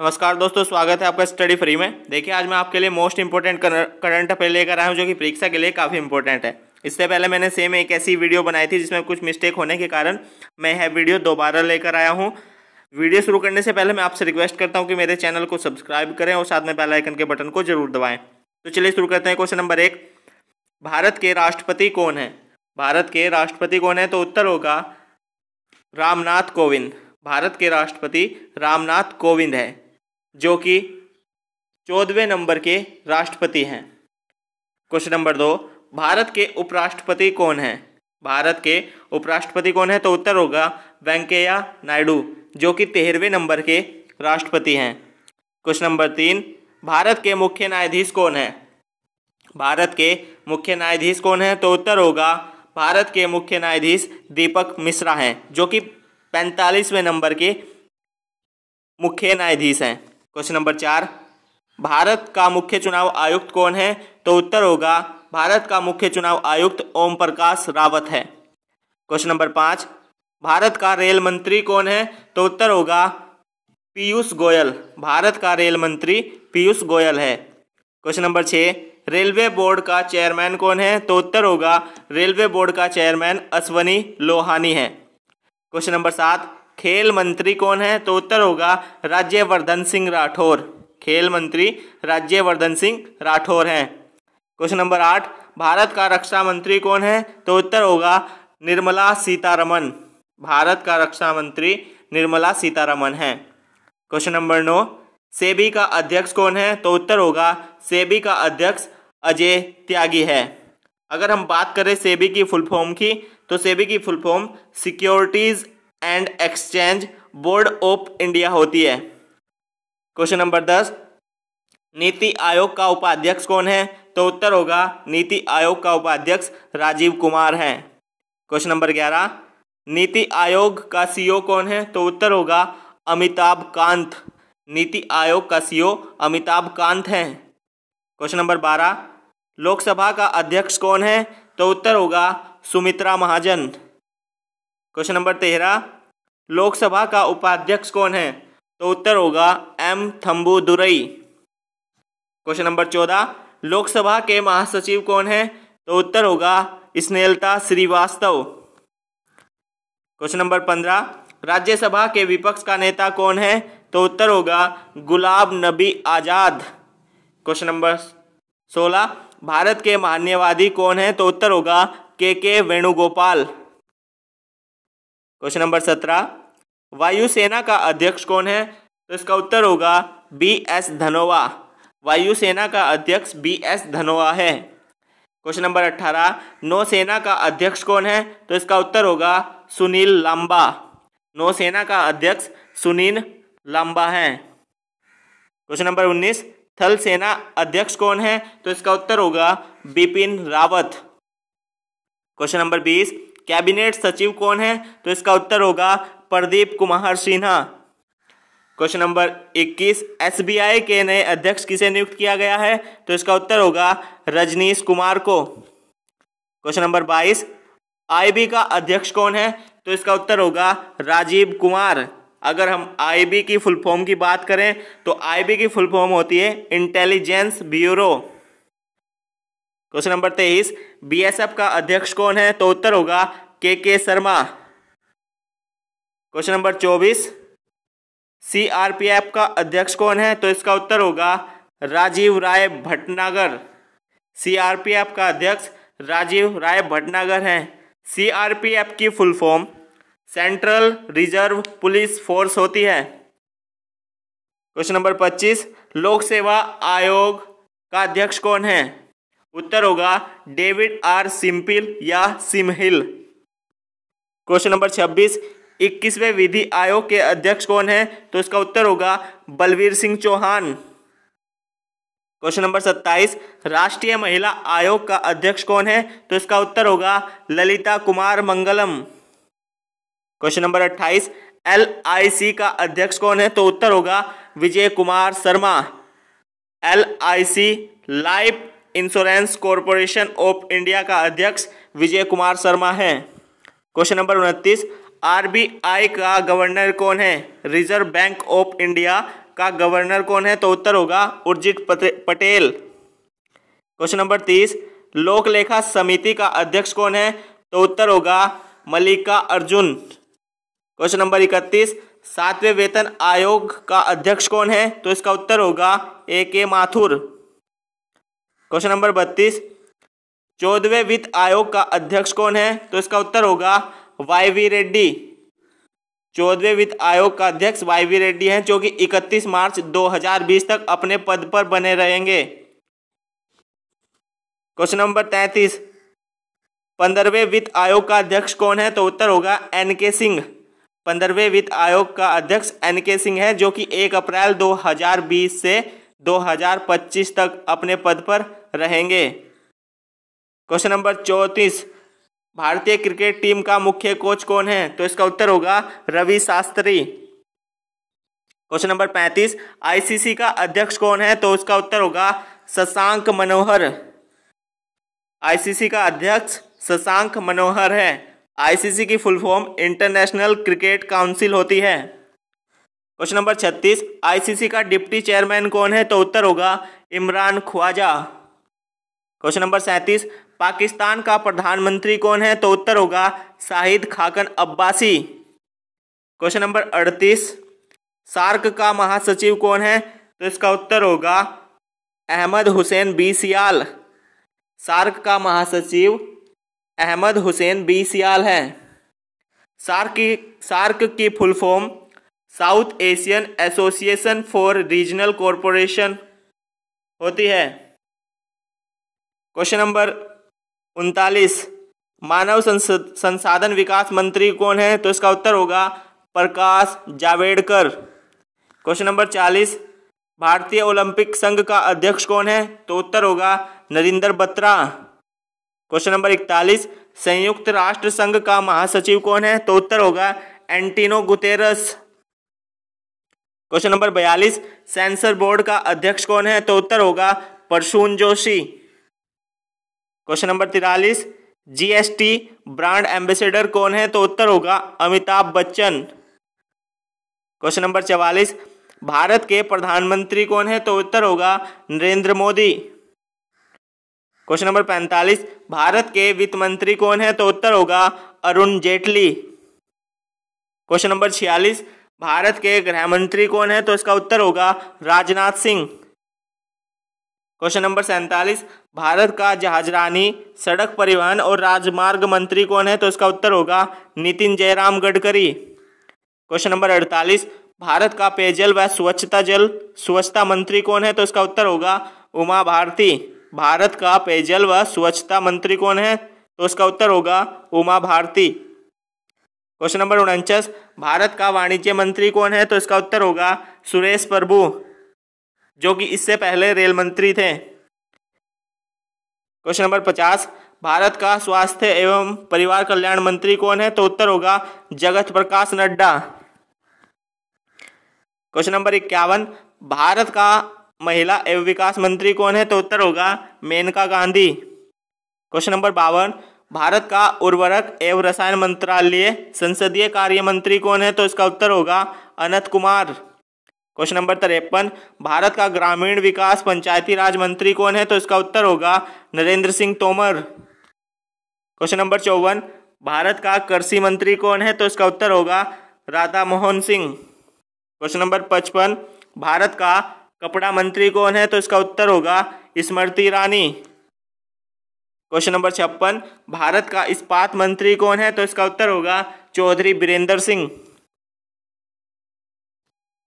नमस्कार दोस्तों स्वागत है आपका स्टडी फ्री में देखिए आज मैं आपके लिए मोस्ट इंपॉर्टेंट करंट अफेयर लेकर आया हूँ जो कि परीक्षा के लिए काफ़ी इंपॉर्टेंट है इससे पहले मैंने सेम एक ऐसी वीडियो बनाई थी जिसमें कुछ मिस्टेक होने के कारण मैं यह वीडियो दोबारा लेकर आया हूँ वीडियो शुरू करने से पहले मैं आपसे रिक्वेस्ट करता हूँ कि मेरे चैनल को सब्सक्राइब करें और साथ में पहला आइकन के बटन को जरूर दबाएँ तो चलिए शुरू करते हैं क्वेश्चन नंबर एक भारत के राष्ट्रपति कौन है भारत के राष्ट्रपति कौन है तो उत्तर होगा रामनाथ कोविंद भारत के राष्ट्रपति रामनाथ कोविंद है जो कि चौदहवें नंबर के राष्ट्रपति हैं क्वेश्चन नंबर दो भारत के उपराष्ट्रपति कौन हैं भारत के उपराष्ट्रपति कौन है तो उत्तर होगा वेंकैया नायडू जो कि तेरहवें नंबर के राष्ट्रपति हैं क्वेश्चन नंबर तीन भारत के मुख्य न्यायाधीश कौन हैं भारत के मुख्य न्यायाधीश कौन हैं तो उत्तर होगा भारत के मुख्य न्यायाधीश दीपक मिश्रा हैं जो कि पैंतालीसवें नंबर के मुख्य न्यायाधीश हैं क्वेश्चन नंबर चार भारत का मुख्य चुनाव आयुक्त कौन है तो उत्तर होगा भारत का मुख्य चुनाव आयुक्त ओम प्रकाश रावत है क्वेश्चन नंबर पांच भारत का रेल मंत्री कौन है तो उत्तर होगा पीयूष गोयल भारत का रेल मंत्री पीयूष गोयल है क्वेश्चन नंबर छह रेलवे बोर्ड का चेयरमैन कौन है तो उत्तर होगा रेलवे बोर्ड का चेयरमैन अश्वनी लोहानी है क्वेश्चन नंबर सात खेल मंत्री कौन है तो उत्तर होगा राज्यवर्धन सिंह राठौर खेल मंत्री राज्यवर्धन सिंह राठौर हैं क्वेश्चन नंबर आठ भारत का रक्षा मंत्री कौन है तो उत्तर होगा निर्मला सीतारमन भारत का रक्षा मंत्री निर्मला सीतारमन है क्वेश्चन नंबर नौ सेबी का अध्यक्ष कौन है तो उत्तर होगा सेबी का अध्यक्ष अजय त्यागी है अगर हम बात करें सेबी की फुल फॉर्म की तो सेबी की full form securities and exchange board of India होती है क्वेश्चन नंबर दस नीति आयोग का उपाध्यक्ष कौन है तो उत्तर होगा नीति आयोग का उपाध्यक्ष राजीव कुमार है क्वेश्चन नंबर ग्यारह नीति आयोग का सीईओ e कौन है तो उत्तर होगा अमिताभ कांत नीति आयोग का सीईओ e अमिताभ कांत हैं क्वेश्चन नंबर बारह लोकसभा का अध्यक्ष कौन है तो उत्तर होगा सुमित्रा महाजन क्वेश्चन नंबर तेरह लोकसभा का उपाध्यक्ष कौन है तो उत्तर होगा एम थम्बुदुरई क्वेश्चन नंबर चौदह लोकसभा के महासचिव कौन है तो उत्तर होगा स्नेलता श्रीवास्तव क्वेश्चन नंबर पंद्रह राज्यसभा के विपक्ष का नेता कौन है तो उत्तर होगा गुलाब नबी आज़ाद क्वेश्चन नंबर सोलह भारत के मान्यवादी कौन है तो उत्तर होगा के के वेणुगोपाल क्वेश्चन नंबर सत्रह वायुसेना का अध्यक्ष कौन है तो इसका उत्तर होगा बी एस धनोवा वायुसेना का अध्यक्ष बी एस धनोवा है क्वेश्चन नंबर अट्ठारह नौसेना का अध्यक्ष कौन है तो इसका उत्तर होगा सुनील लांबा नौसेना का अध्यक्ष सुनील लांबा है क्वेश्चन नंबर उन्नीस थल सेना अध्यक्ष कौन है तो इसका उत्तर होगा बिपिन रावत क्वेश्चन नंबर बीस कैबिनेट सचिव कौन है तो इसका उत्तर होगा Pradeep Kumar Sinha question number 21 SBI के नए अध्यक्ष किसे नियुक्त किया गया है तो इसका उत्तर होगा रजनीश कुमार को क्वेश्चन नंबर 22 आईबी का अध्यक्ष कौन है तो इसका उत्तर होगा राजीव कुमार अगर हम आईबी की फुल फॉर्म की बात करें तो आईबी की फुल फॉर्म होती है इंटेलिजेंस ब्यूरो क्वेश्चन नंबर तेईस बीएसएफ का अध्यक्ष कौन है तो उत्तर होगा K K Sharma question number चौबीस सीआरपीएफ का अध्यक्ष कौन है तो इसका उत्तर होगा राजीव राय भटनागर सीआरपीएफ का अध्यक्ष राजीव राय भटनागर हैं सीआरपीएफ की full form central reserve police force होती है क्वेश्चन नंबर पच्चीस लोक सेवा आयोग का अध्यक्ष कौन है उत्तर होगा डेविड आर सिंपिल या सिमहिल क्वेश्चन नंबर छब्बीस इक्कीसवें विधि आयोग के अध्यक्ष कौन है तो इसका उत्तर होगा बलवीर सिंह चौहान क्वेश्चन नंबर सत्ताईस राष्ट्रीय महिला आयोग का अध्यक्ष कौन है तो इसका उत्तर होगा Lalitha Kumaramangalam question number अट्ठाईस एल आई सी का अध्यक्ष कौन है तो उत्तर होगा Vijay Kumar Sharma L I C life insurance corporation of India का अध्यक्ष विजय कुमार शर्मा है क्वेश्चन नंबर उनतीस आरबीआई का गवर्नर कौन है रिजर्व बैंक ऑफ इंडिया का गवर्नर कौन है तो उत्तर होगा उर्जित पटेल क्वेश्चन नंबर तीस लोक लेखा समिति का अध्यक्ष कौन है तो उत्तर होगा मल्लिका अर्जुन क्वेश्चन नंबर इकतीस सातवें वेतन आयोग का अध्यक्ष कौन है तो इसका उत्तर होगा ए के माथुर क्वेश्चन नंबर बत्तीस चौदहवें वित्त आयोग का अध्यक्ष कौन है तो इसका उत्तर होगा वाई वी रेड्डी चौदहवें वित्त आयोग का अध्यक्ष वाई वी रेड्डी हैं जो कि 31 मार्च 2020 तक अपने पद पर बने रहेंगे क्वेश्चन नंबर तैतीस पंद्रहवें वित्त आयोग का अध्यक्ष कौन है तो उत्तर होगा एन के सिंह पंद्रहवें वित्त आयोग का अध्यक्ष एन के सिंह है जो कि 1 अप्रैल 2020 से 2025 तक अपने पद पर रहेंगे क्वेश्चन नंबर चौंतीस भारतीय क्रिकेट टीम का मुख्य कोच कौन है तो इसका उत्तर होगा रवि शास्त्री क्वेश्चन नंबर पैंतीस आईसीसी का अध्यक्ष कौन है तो उसका उत्तर होगा शशांक मनोहर आईसीसी का अध्यक्ष शशांक मनोहर है आईसीसी की full form international cricket council होती है क्वेश्चन नंबर छत्तीस आईसीसी का डिप्टी चेयरमैन कौन है तो उत्तर होगा इमरान ख्वाजा क्वेश्चन नंबर सैंतीस पाकिस्तान का प्रधानमंत्री कौन है तो उत्तर होगा शाहिद खाकन अब्बासी क्वेश्चन नंबर अड़तीस सार्क का महासचिव कौन है तो इसका उत्तर होगा अहमद हुसैन बी सियाल सार्क का महासचिव अहमद हुसैन बी सियाल है सार्क की सार्क की full form south Asian association for regional corporation होती है क्वेश्चन नंबर उनतालीस मानव संसाधन विकास मंत्री कौन है तो इसका उत्तर होगा प्रकाश जावेडकर क्वेश्चन नंबर चालीस भारतीय ओलंपिक संघ का अध्यक्ष कौन है तो उत्तर होगा नरेंद्र बत्रा क्वेश्चन नंबर इकतालीस संयुक्त राष्ट्र संघ का महासचिव कौन है तो उत्तर होगा एंटीनो गुतेरस क्वेश्चन नंबर बयालीस सेंसर बोर्ड का अध्यक्ष कौन है तो उत्तर होगा परशून जोशी क्वेश्चन नंबर तिरालीस जीएसटी ब्रांड एम्बेसडर कौन है तो उत्तर होगा अमिताभ बच्चन क्वेश्चन नंबर चवालीस भारत के प्रधानमंत्री कौन है तो उत्तर होगा नरेंद्र मोदी क्वेश्चन नंबर पैंतालीस भारत के वित्त मंत्री कौन है तो उत्तर होगा अरुण जेटली क्वेश्चन नंबर छियालीस भारत के गृह मंत्री कौन है तो इसका उत्तर होगा राजनाथ सिंह क्वेश्चन नंबर सैंतालीस भारत का जहाजरानी सड़क परिवहन और राजमार्ग मंत्री कौन है तो इसका उत्तर होगा नितिन जयराम गडकरी क्वेश्चन नंबर अड़तालीस भारत का पेयजल व स्वच्छता जल स्वच्छता मंत्री कौन है तो इसका उत्तर होगा उमा भारती भारत का पेयजल व स्वच्छता मंत्री कौन है तो इसका उत्तर होगा उमा भारती क्वेश्चन नंबर उनचास भारत का वाणिज्य मंत्री कौन है तो इसका उत्तर होगा सुरेश प्रभु जो कि इससे पहले रेल मंत्री थे क्वेश्चन नंबर पचास भारत का स्वास्थ्य एवं परिवार कल्याण मंत्री कौन है तो उत्तर होगा जगत प्रकाश नड्डा क्वेश्चन नंबर इक्यावन भारत का महिला एवं विकास मंत्री कौन है तो उत्तर होगा मेनका गांधी क्वेश्चन नंबर बावन भारत का उर्वरक एवं रसायन मंत्रालय संसदीय कार्य मंत्री कौन है तो इसका उत्तर होगा अनंत कुमार क्वेश्चन नंबर तिरपन भारत का ग्रामीण विकास पंचायती राज मंत्री कौन है तो इसका उत्तर होगा नरेंद्र सिंह तोमर क्वेश्चन नंबर चौवन भारत का कृषि मंत्री कौन है तो इसका उत्तर होगा राधा मोहन सिंह क्वेश्चन नंबर पचपन भारत का कपड़ा मंत्री कौन है तो इसका उत्तर होगा स्मृति ईरानी क्वेश्चन नंबर छप्पन भारत का इस्पात मंत्री कौन है तो इसका उत्तर होगा चौधरी बीरेंद्र सिंह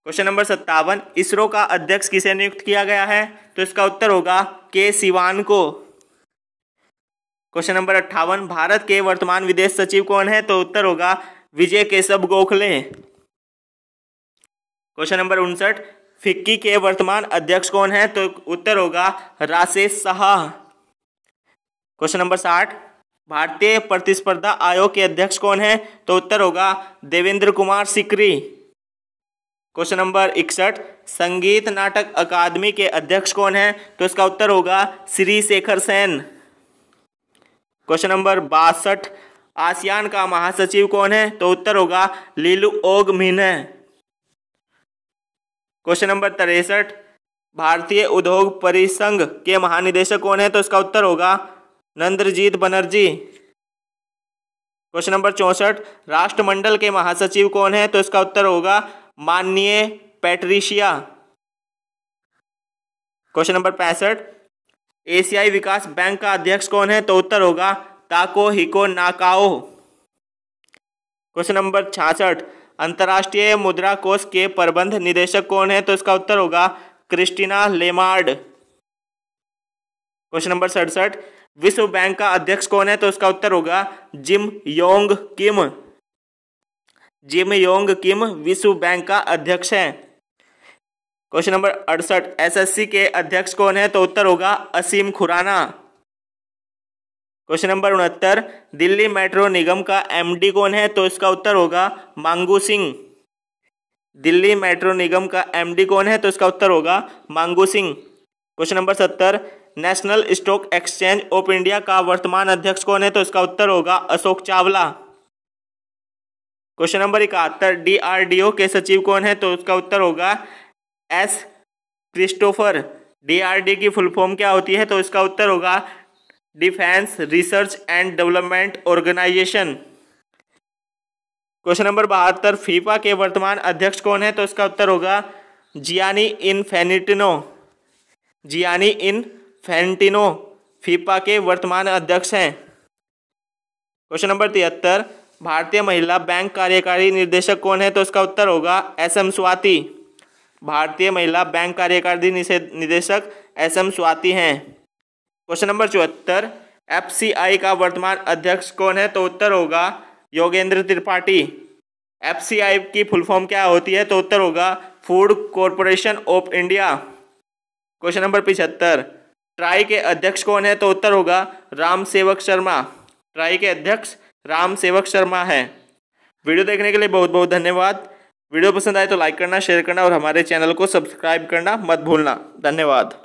क्वेश्चन नंबर सत्तावन इसरो का अध्यक्ष किसे नियुक्त किया गया है तो इसका उत्तर होगा के सिवान को क्वेश्चन नंबर अट्ठावन भारत के वर्तमान विदेश सचिव कौन है तो उत्तर होगा विजय केशव गोखले क्वेश्चन नंबर उनसठ फिक्की के वर्तमान अध्यक्ष कौन है तो उत्तर होगा राशेश शाह क्वेश्चन नंबर साठ भारतीय प्रतिस्पर्धा आयोग के अध्यक्ष कौन है तो उत्तर होगा देवेंद्र कुमार सिकरी क्वेश्चन नंबर इकसठ संगीत नाटक अकादमी के अध्यक्ष कौन है तो इसका उत्तर होगा श्री शेखर सेन क्वेश्चन नंबर बासठ आसियान का महासचिव कौन है तो उत्तर होगा Le Luong Minh question number तिरसठ भारतीय उद्योग परिसंघ के महानिदेशक कौन है तो इसका उत्तर होगा नंद्रजीत बनर्जी क्वेश्चन नंबर चौंसठ राष्ट्रमंडल के महासचिव कौन है तो इसका उत्तर होगा माननीय पैट्रिशिया क्वेश्चन नंबर पैंसठ एशियाई विकास बैंक का अध्यक्ष कौन है तो उत्तर होगा ताको हिको नाकाओ क्वेश्चन नंबर छियासठ अंतर्राष्ट्रीय मुद्रा कोष के प्रबंध निदेशक कौन है तो इसका उत्तर होगा क्रिस्टिना लेमार्ड क्वेश्चन नंबर सड़सठ विश्व बैंक का अध्यक्ष कौन है तो उसका उत्तर होगा Jim Yong Kim Jim Yong Kim विश्व बैंक का अध्यक्ष है क्वेश्चन नंबर अड़सठ एसएससी के अध्यक्ष कौन है तो उत्तर होगा असीम खुराना क्वेश्चन नंबर उनहत्तर दिल्ली मेट्रो निगम का एमडी कौन है तो इसका उत्तर होगा मांगू सिंह दिल्ली मेट्रो निगम का एमडी कौन है तो इसका उत्तर होगा मांगू सिंह क्वेश्चन नंबर सत्तर National Stock Exchange of India का वर्तमान अध्यक्ष कौन है तो इसका उत्तर होगा अशोक चावला क्वेश्चन नंबर इकहत्तर डीआरडीओ के सचिव कौन है तो उसका उत्तर होगा एस क्रिस्टोफर डीआरडी की फुल फॉर्म क्या होती है तो इसका उत्तर होगा Defence Research and Development Organisation question number बहत्तर फीफा के वर्तमान अध्यक्ष कौन है तो इसका उत्तर होगा जियानी इन फेनिटिनो जियानी इन फेंटिनो फीफा के वर्तमान अध्यक्ष हैं क्वेश्चन नंबर तिहत्तर भारतीय महिला बैंक कार्यकारी निर्देशक कौन है तो इसका उत्तर होगा एस एम स्वाति भारतीय महिला बैंक कार्यकारी निदेशक एस एम स्वाति हैं क्वेश्चन नंबर चौहत्तर एफ सी आई का वर्तमान अध्यक्ष कौन है तो उत्तर होगा Yogendra Tripathi F C I की फुल फॉर्म क्या होती है तो उत्तर होगा food corporation of India question number पिछहत्तर ट्राई के अध्यक्ष कौन है तो उत्तर होगा राम सेवक शर्मा ट्राई के अध्यक्ष राम सेवक शर्मा है वीडियो देखने के लिए बहुत बहुत धन्यवाद वीडियो पसंद आए तो लाइक करना शेयर करना और हमारे चैनल को सब्सक्राइब करना मत भूलना धन्यवाद